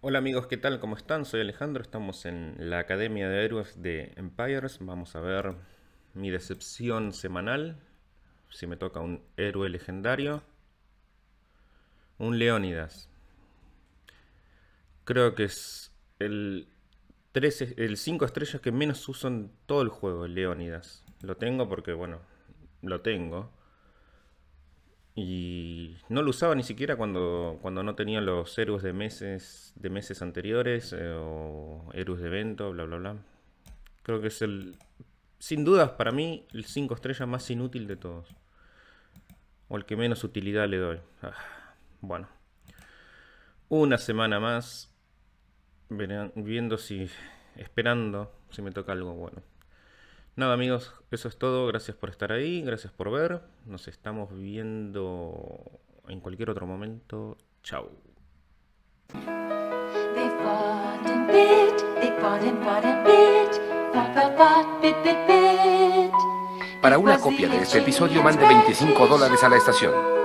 Hola amigos, ¿qué tal? ¿Cómo están? Soy Alejandro, estamos en la Academia de Héroes de Empires. Vamos a ver mi decepción semanal. Si me toca un héroe legendario. Un Leónidas. Creo que es el, el 5 estrellas que menos uso en todo el juego, Leónidas. Lo tengo porque, bueno, lo tengo. Y no lo usaba ni siquiera cuando, cuando no tenía los héroes de meses, de meses anteriores eh, o héroes de evento, bla, bla, bla. Creo que es el, sin dudas, para mí, el 5 estrellas más inútil de todos. O el que menos utilidad le doy. Ah, bueno. Una semana más. viendo si... Esperando si me toca algo bueno. Nada amigos, eso es todo. Gracias por estar ahí, gracias por ver. Nos estamos viendo en cualquier otro momento. Chao. Para una copia de este episodio mande 25 dólares a la estación.